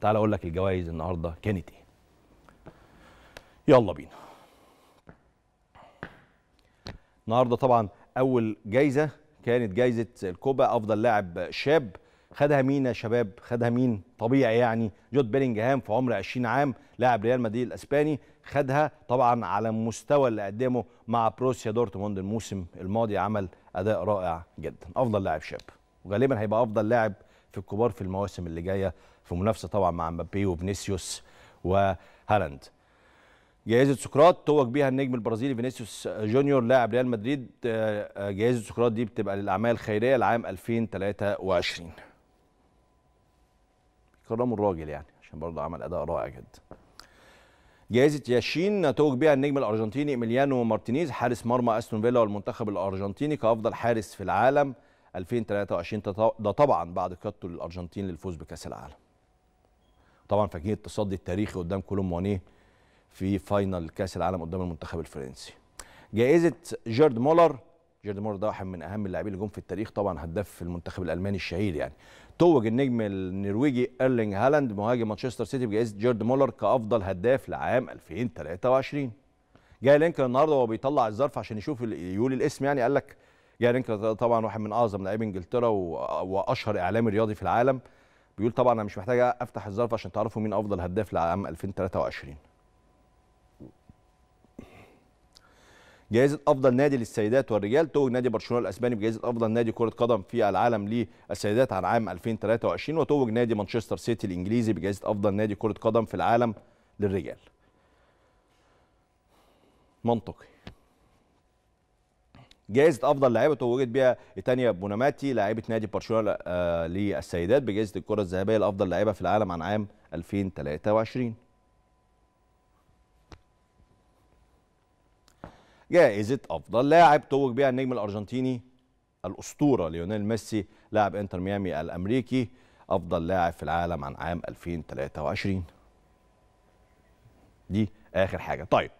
تعال اقول لك الجوائز النهارده كانت ايه يلا بينا النهارده طبعا اول جايزه كانت جايزه الكوبا افضل لاعب شاب خدها مين يا شباب خدها مين طبيعي يعني جود بيلينجهام في عمر 20 عام لاعب ريال مدريد الاسباني خدها طبعا على المستوى اللي قدمه مع بروسيا دورتموند الموسم الماضي عمل اداء رائع جدا افضل لاعب شاب وغالبا هيبقى افضل لاعب في الكبار في المواسم اللي جايه في منافسه طبعا مع مبابي وفينيسيوس وهالاند جائزة سقراط توج بيها النجم البرازيلي فينيسيوس جونيور لاعب ريال مدريد آه، آه، جائزة سقراط دي بتبقى للأعمال الخيرية لعام 2023 كرموا الراجل يعني عشان برضه عمل أداء رائع جدا جائزة ياشين توج بها النجم الأرجنتيني إيميليانو مارتينيز حارس مرمى أستون فيلا والمنتخب الأرجنتيني كأفضل حارس في العالم 2023 ده طبعا بعد قيادته للارجنتين للفوز بكاس العالم طبعا فاكرين التصدي التاريخي قدام كولوم مونيه في فاينل كاس العالم قدام المنتخب الفرنسي جائزه جيرد مولر جيرد مولر ده واحد من اهم اللاعبين اللي جم في التاريخ طبعا هداف المنتخب الالماني الشهير يعني توج النجم النرويجي ايرلينج هالاند مهاجم مانشستر سيتي بجائزه جيرد مولر كافضل هداف لعام 2023 جاي لينكن النهارده وهو بيطلع الظرف عشان يشوف يقول الاسم يعني قال لك جارينك طبعا واحد من اعظم لاعبي انجلترا واشهر اعلامي رياضي في العالم بيقول طبعا انا مش محتاج افتح الظرف عشان تعرفوا مين افضل هداف لعام 2023 جائزة أفضل نادي للسيدات والرجال توج نادي برشلونة الأسباني بجائزة أفضل نادي كرة قدم في العالم للسيدات عن عام 2023 وتوج نادي مانشستر سيتي الإنجليزي بجائزة أفضل نادي كرة قدم في العالم للرجال. منطقي. جائزه افضل لعيبه توجت بها ايتانيا بوناماتي لاعبه نادي برشلونه آه، للسيدات بجائزه الكره الذهبيه لافضل لعيبه في العالم عن عام 2023 جائزه افضل لاعب توج بها النجم الارجنتيني الاسطوره ليونيل ميسي لاعب انتر ميامي الامريكي افضل لاعب في العالم عن عام 2023 دي اخر حاجه طيب